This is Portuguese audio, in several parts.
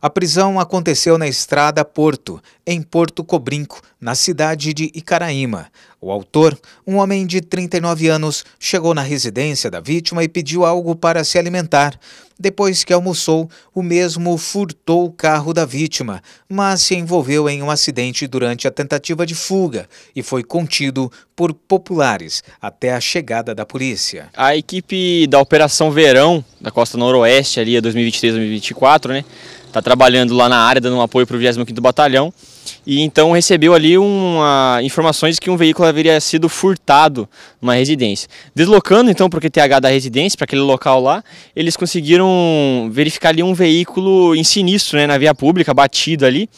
A prisão aconteceu na estrada Porto, em Porto Cobrinco, na cidade de Icaraíma. O autor, um homem de 39 anos, chegou na residência da vítima e pediu algo para se alimentar. Depois que almoçou, o mesmo furtou o carro da vítima, mas se envolveu em um acidente durante a tentativa de fuga e foi contido por populares até a chegada da polícia. A equipe da Operação Verão, da Costa Noroeste, ali, 2023-2024, né? está trabalhando lá na área, dando um apoio para o 25º Batalhão, e então recebeu ali uma, informações que um veículo haveria sido furtado numa residência. Deslocando então para o QTH da residência, para aquele local lá, eles conseguiram verificar ali um veículo em sinistro, né, na via pública, batido ali,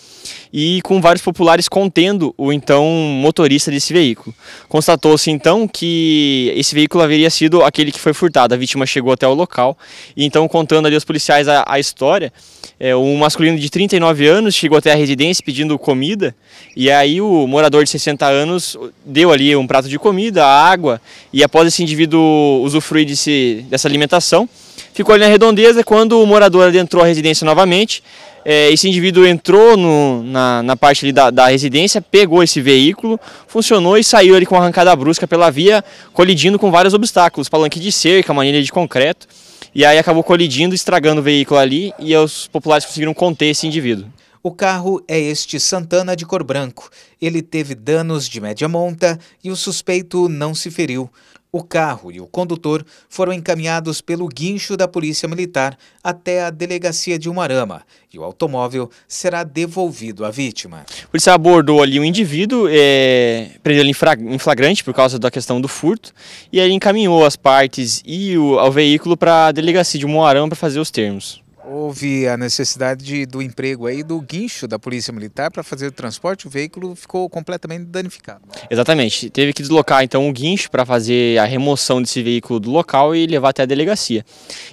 e com vários populares contendo o então motorista desse veículo. Constatou-se então que esse veículo haveria sido aquele que foi furtado, a vítima chegou até o local, e então contando ali os policiais a, a história, é, um masculino de 39 anos chegou até a residência pedindo comida e aí o morador de 60 anos deu ali um prato de comida, água e após esse indivíduo usufruir desse, dessa alimentação, ficou ali na redondeza quando o morador adentrou a residência novamente. Eh, esse indivíduo entrou no, na, na, parte ali da, da, residência, pegou esse veículo, funcionou e saiu ali com arrancada brusca pela via, colidindo com vários obstáculos, palanque de cerca, manilha de concreto. E aí acabou colidindo, estragando o veículo ali e os populares conseguiram conter esse indivíduo. O carro é este Santana de cor branco. Ele teve danos de média monta e o suspeito não se feriu. O carro e o condutor foram encaminhados pelo guincho da Polícia Militar até a delegacia de Umarama e o automóvel será devolvido à vítima. O polícia abordou ali o um indivíduo, é, prendeu ele em flagrante por causa da questão do furto e ele encaminhou as partes e o, ao veículo para a delegacia de Moarama para fazer os termos. Houve a necessidade de, do emprego aí do guincho da Polícia Militar para fazer o transporte, o veículo ficou completamente danificado. Exatamente, teve que deslocar então o guincho para fazer a remoção desse veículo do local e levar até a delegacia.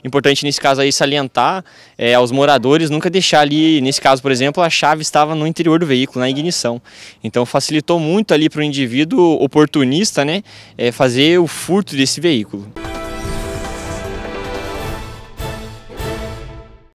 Importante nesse caso aí salientar é, aos moradores nunca deixar ali, nesse caso por exemplo, a chave estava no interior do veículo, na ignição. Então facilitou muito ali para o indivíduo oportunista né, é, fazer o furto desse veículo.